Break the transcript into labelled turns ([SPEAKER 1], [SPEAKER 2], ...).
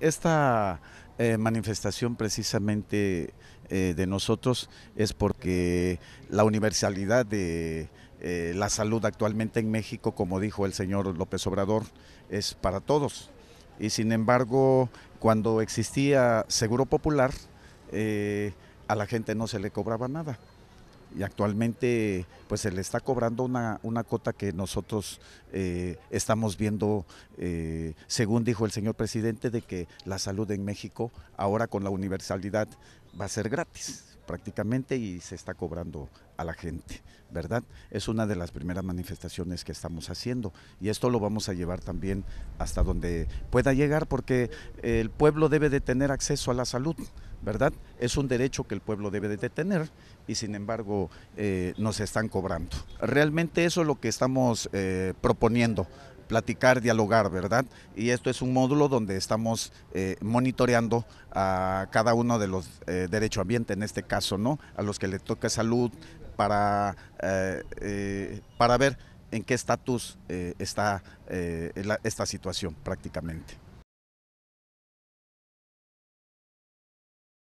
[SPEAKER 1] Esta eh, manifestación precisamente eh, de nosotros es porque la universalidad de eh, la salud actualmente en México, como dijo el señor López Obrador, es para todos. Y sin embargo, cuando existía Seguro Popular, a la gente no se le cobraba nada y actualmente pues se le está cobrando una, una cota que nosotros eh, estamos viendo, eh, según dijo el señor presidente, de que la salud en México ahora con la universalidad va a ser gratis prácticamente y se está cobrando a la gente, ¿verdad? Es una de las primeras manifestaciones que estamos haciendo y esto lo vamos a llevar también hasta donde pueda llegar porque el pueblo debe de tener acceso a la salud, ¿verdad? Es un derecho que el pueblo debe de tener y sin embargo eh, nos están cobrando. Realmente eso es lo que estamos eh, proponiendo, platicar, dialogar, ¿verdad? Y esto es un módulo donde estamos eh, monitoreando a cada uno de los eh, derecho ambiente, en este caso, ¿no? A los que le toca salud para, eh, para ver en qué estatus está esta situación prácticamente.